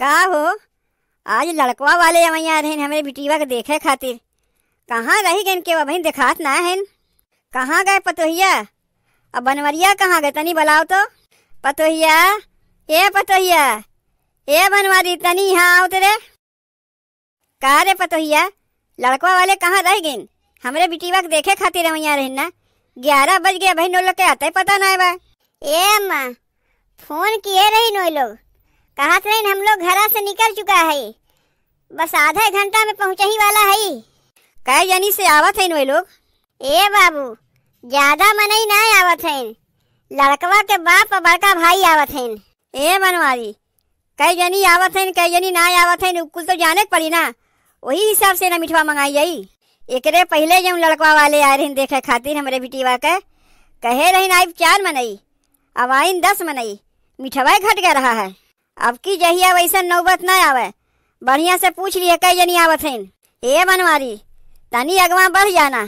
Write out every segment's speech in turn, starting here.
का हो आज लड़कवा वाले अवैया रहे हमारे बिटिया के देखे खातिर कहाँ रही गए के बहन देखात ना है कहाँ गए पतोहिया अब बनवरिया कहाँ गए तनी बुलाओ तो पतोहिया ए पतोहिया ए बनवारी तनी यहाँ आओ तेरे कहा रे पतोहिया लड़कवा वाले कहाँ रह गए हमारे बिटिया के देखे खातिर अवैया रहे ना ग्यारह बज गया भाई नो लोग के आते पता ना है ए माँ फोन किए रही नो लोग कहा से हम लोग घर से निकल चुका है बस आधा घंटा में पहुँचा ही वाला है कह जानी से आवत है वे लोग ए बाबू ज्यादा मनई ना आवत है लड़कवा के बाप बड़का भाई आवत है ए बनवारी कई जनी आवत है कई जनी ना आवत है कुल तो जाने पड़ी ना वही हिसाब से ना मिठवा मंगाई जाई एक पहले जो लड़कवा वाले आए रही देखे खातिर हमारे बिटिवा के कहे रही आई चार मनई अब आई दस मनई मिठवाई घट गया रहा है अब की जहिया वैसा नौबत न आवे बढ़िया से पूछ लिए कई जनी आवत हैं ए बनवारी तनी अगवा बढ़ जाना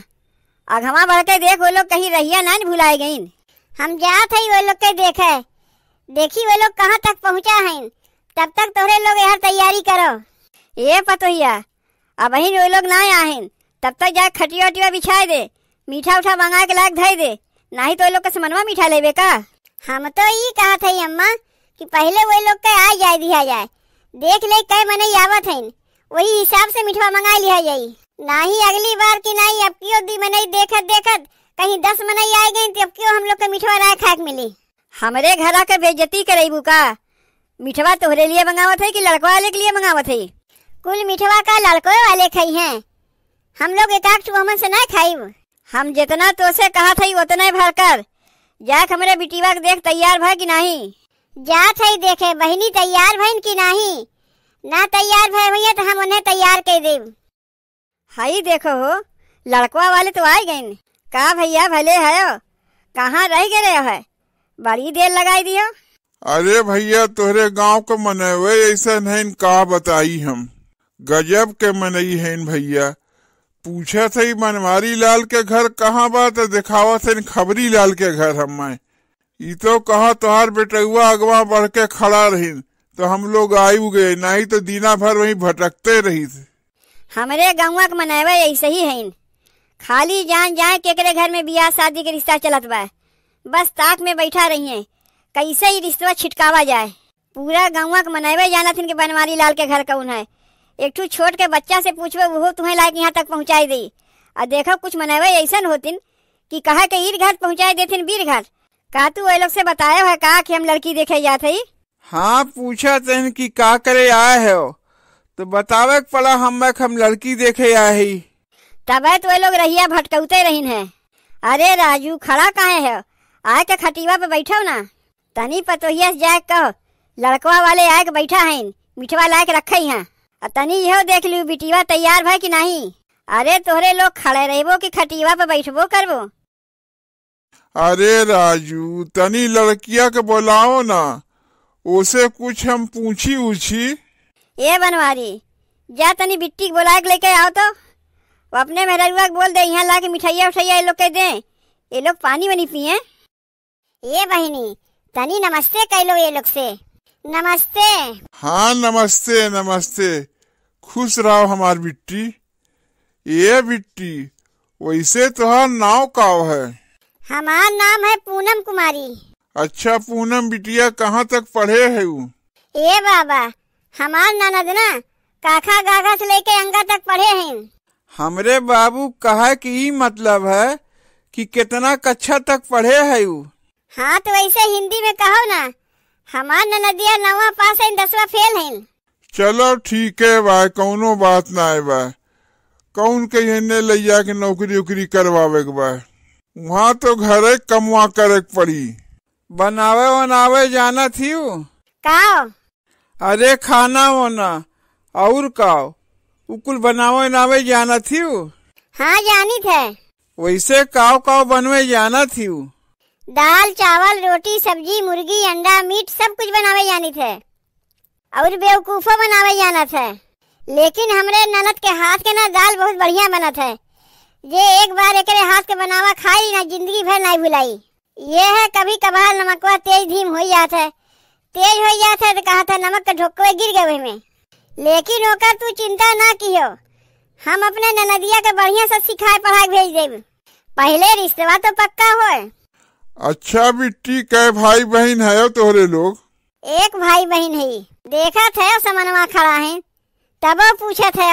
अगवा बढ़ के देख वो लोग कहीं रहिया ना भुलाए गई हम जा थे वो लोग के देखे देखी वो लोग कहाँ तक पहुँचा है तब तक तोरे लोग यहाँ तैयारी करो ये पतोहिया अब ही वो लोग ना आहिन तब तक तो जा खटिया उटिया बिछाए दे मीठा उठा मंगा के लाग धर दे नहीं तो लोग का मनवा मीठा लेवे का हम तो यही कहा था अम्मा कि पहले वही लोग के आ जाए दिया जाए देख ले कह मने आवत है वही हिसाब से मिठवा मंगा लिया जाये ना ही अगली बार की नहीं अब क्यों दी मने देखत देखत कहीं दस मने आए गई तो अब क्यों हम लोग के मिठवा राय खाक मिली हमारे घर के बेजती करे बुका मिठवा तोहरे लिए मंगावत है कि लड़को वाले के लिए मंगावत है कुल मिठवा का लड़को वाले खाई है हम लोग एकाक चुहमन से न खाई हम जितना तो से कहा था उतना भर कर जाक हमारे बिटिवा देख तैयार भा कि नहीं जात है देखे बहनी तैयार भइन की नाही ना तैयार भए भैया तो हम उन्हें तैयार कर देब हई देखो हो लड़कवा वाले तो आ गए का भैया भले है कहाँ रह गए है बड़ी देर लगाई दियो अरे भैया तोहरे गांव के मनवे ऐसा नहीं का बताई हम गजब के मनई है भैया पूछा थे मनवारी लाल के घर कहाँ बात दिखावा थे खबरी लाल के घर हम मैं ई तो कहा तोहार बेटुआ अगवा बढ़ के खड़ा रही तो हम लोग आयु गए नहीं तो दीना भर वही भटकते रही थे हमारे गाँव के मनावा ऐसे ही है खाली जान जाए केकरे घर में ब्याह शादी के रिश्ता चलत बा बस ताक में बैठा रही है कैसे ही रिश्ता छिटकावा जाए पूरा गाँव के मनावे जाना थी बनवारी लाल के घर कौन है एक ठू छोट के बच्चा से पूछबे वो तुम्हें लायक यहाँ तक पहुँचाई दी और देखो कुछ मनावे ऐसा होती कि कहा के ईर घर पहुँचाई देथिन वीर घर का तू लोग से बताया है का कि हम लड़की देखे जा थी हाँ पूछा थे तो कि का करे आए है तो बतावे पड़ा हम एक हम लड़की देखे आई तब तो लोग रहिया भटकौते रही है अरे राजू खड़ा कहे है आए के खटीवा पे बैठो ना तनी पतोहिया से जाए कहो लड़कवा वाले आए के बैठा है मिठवा लाए के रखे है तनी यहो देख लियो बिटिया तैयार भाई कि नहीं अरे तोहरे लोग खड़े रहो कि खटीवा पे बैठबो करबो अरे राजू तनी लड़किया के बोलाओ ना उसे कुछ हम पूछी उछी ये बनवारी जा तनी बिट्टी बोला के लेके आओ तो वो अपने मेहरुआ बोल दे यहाँ ला के मिठाइया उठाइया ये लोग के दे ये लोग पानी बनी पिए ये बहनी तनी नमस्ते कह लो ये लोग से नमस्ते हाँ नमस्ते नमस्ते खुश रहो हमारी बिट्टी ये बिट्टी वैसे तो नाव काव है हमार नाम है पूनम कुमारी अच्छा पूनम बिटिया कहाँ तक पढ़े है ए बाबा हमार ननद ना काखा गाघा से लेके अंगा तक पढ़े है हमरे बाबू कहा कि ये मतलब है कि कितना कक्षा तक पढ़े है वो हाँ तो वैसे हिंदी में कहो ना हमार ननदिया नवा पास है दसवा फेल है चलो ठीक है भाई कौनो बात ना है भाई कौन कहीं ले के नौकरी उकरी करवावे के भाई वहाँ तो घरे कमुआ करे पड़ी बनावे वनावे जाना थी का? अरे खाना होना और का उकुल बनावे नावे जाना थी हाँ जानी थे वैसे काव काव बनवे जाना थी दाल चावल रोटी सब्जी मुर्गी अंडा मीट सब कुछ बनावे जानी थे और बेवकूफा बनावे जाना थे लेकिन हमरे ननद के हाथ के ना दाल बहुत बढ़िया बना था ये एक बार एक हाथ के बनावा खाई ना जिंदगी भर नहीं भुलाई ये है कभी कभार नमकवा तेज धीम हो जाता है तेज हो जाता है तो कहा था नमक का ढोकवे गिर गए में लेकिन होकर तू चिंता ना की हो हम अपने ननदिया के बढ़िया से सिखाए पढ़ाई भेज देब पहले रिश्तेवा तो पक्का हो अच्छा बिट्टी कै भाई बहन है तोहरे लोग एक भाई बहन है देखा था समनवा खड़ा है तब पूछा था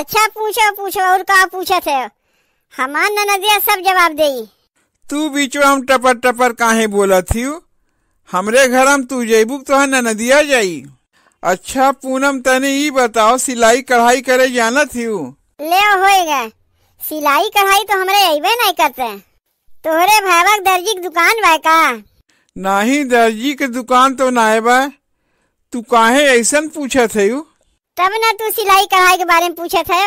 अच्छा पूछो पूछो और का पूछा था हमार ननदिया सब जवाब देई तू बीचो हम टपर टपर काहे बोला थी हमरे घर हम तू जैबू तो है ननदिया जाई अच्छा पूनम तने ई बताओ सिलाई कढ़ाई करे जाना थी ले होएगा सिलाई कढ़ाई तो हमरे अबे नहीं करते तोहरे भावक दर्जी की दुकान बा का नहीं दर्जी के दुकान तो ना है बा तू काहे ऐसा पूछत है तब ना तू सिलाई कढ़ाई के बारे में पूछत है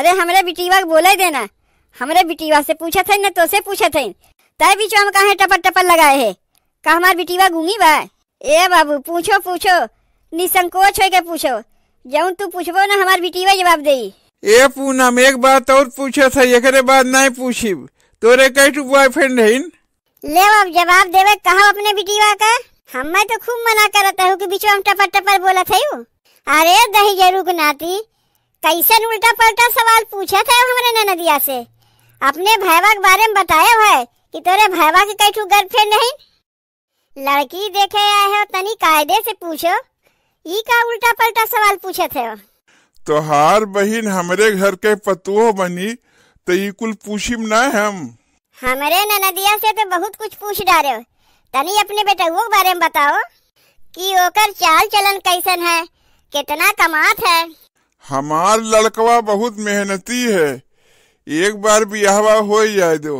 अरे हमरे बिटिवा बोले देना हमारे बिटिवा से पूछा था न तो से पूछा था तय बीच में कहा टपर टपर लगाए है का हमार बिटिवा गूंगी बा ए बाबू पूछो पूछो निसंकोच हो के पूछो जब तू पूछबो ना हमारे बिटिवा जवाब दे ए पूनम एक बात और पूछा था एक बात नहीं पूछी तोरे कैटू बॉयफ्रेंड है ले अब जवाब देवे कहा अपने बिटिवा का हम मैं तो खूब मना कर करता हूँ की बीच में टपर टपर बोला था अरे दही जरूर नाती कैसे उल्टा पलटा सवाल पूछा था हमारे ननदिया से अपने भैवा के बारे में बताया है कि तेरे भाई के कई गर्लफ्रेंड नहीं लड़की देखे आए हो तनी कायदे से पूछो ये का उल्टा पलटा सवाल पूछे थे हो तोहार बहन हमारे घर के पतुओ बनी तो ये कुल पूछिम ना हम हमारे ननदिया से तो बहुत कुछ पूछ डाले हो तनी अपने बेटा के बारे में बताओ कि ओकर चाल चलन कैसन है कितना कमात है हमार लड़कवा बहुत मेहनती है एक बार ब्याहवा हो जाए दो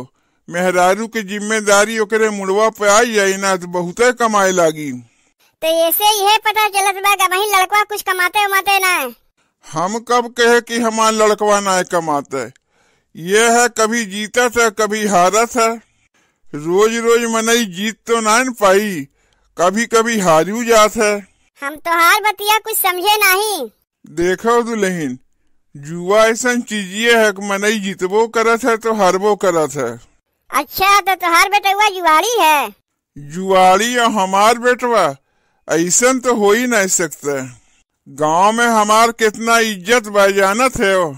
मेहरारू के जिम्मेदारी ओकरे मुड़वा पे आ जाए ना तो बहुत कमाए लागी तो ऐसे ही है पता चलत बा वही लड़कवा कुछ कमाते उमाते ना हम कब कहे कि हमारा लड़कवा ना कमाते ये है कभी जीता था कभी हारा था रोज रोज मनाई जीत तो ना पाई कभी कभी हारू जात है हम तो हार बतिया कुछ समझे नहीं देखो दुल्हन जुआ ऐसा चीज ये है कि मनई जीतबो करत है तो हरबो करत है अच्छा तो तुहार तो जुआड़ी है जुआड़ी और हमार बेटवा ऐसा तो हो ही नहीं सकते गांव में हमार कितना इज्जत बजानत है वो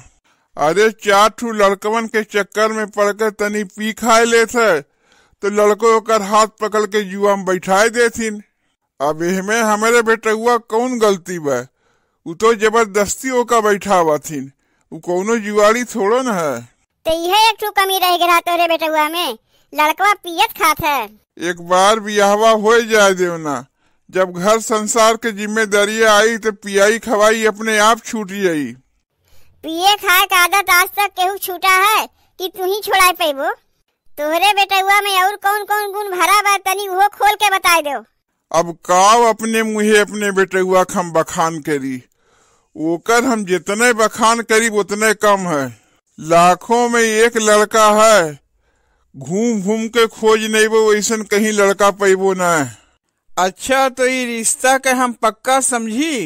अरे चार ठू लड़कवन के चक्कर में पड़कर तनी पी खाए लेते तो लड़को कर हाथ पकड़ के जुआ में बैठाए देती अब इसमें हमारे हुआ कौन गलती बा उ तो जबरदस्ती ओका बैठा हुआ थी उ कोनो जुआरी थोड़ो न है तो यह एक ठो कमी रह गया तोरे हुआ में लड़कवा पियत खात है एक बार बियाहवा हो जाए देव जब घर संसार के जिम्मेदारी आई तो पियाई खवाई अपने आप छूट जायी पिए खाए का आदत आज तक केहू छूटा है कि तू ही छोड़ा पेबो तोहरे हुआ में और कौन कौन गुण भरा बा तनी वो खोल के बता दो अब काव अपने मुहे अपने हुआ खम बखान करी ओकर हम जितने बखान करीब उतने कम है लाखों में एक लड़का है घूम घूम के खोज नहीं वो ऐसा कहीं लड़का पैबो न अच्छा तो ये रिश्ता के हम पक्का समझी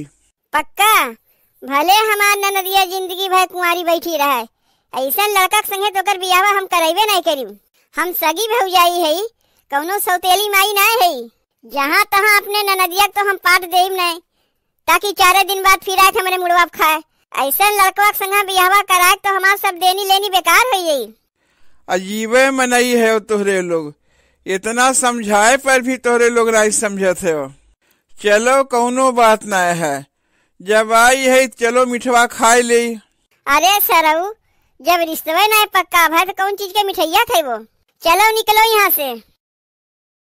पक्का भले हमार ननदिया जिंदगी भर कुमारी बैठी रहे ऐसा लड़का संगे तो कर बियावा हम करेबे नहीं करीब हम सगी भौजाई है कौनो सौतेली माई नहीं है जहाँ तहाँ अपने ननदिया तो हम पाट देव नहीं ताकि चार दिन बाद फिर आए थे हमारे मुड़वा खाए ऐसा लड़कवा संगा बिहार कराए तो हमार सब देनी लेनी बेकार हो गई अजीब मनाई है तुहरे लोग इतना समझाए पर भी तोहरे लोग राय समझत है चलो कौनो बात न है जब आई है चलो मिठवा खाए ले अरे सरऊ जब रिश्ते नहीं पक्का भाई तो कौन चीज के मिठाइया थे वो चलो निकलो यहाँ से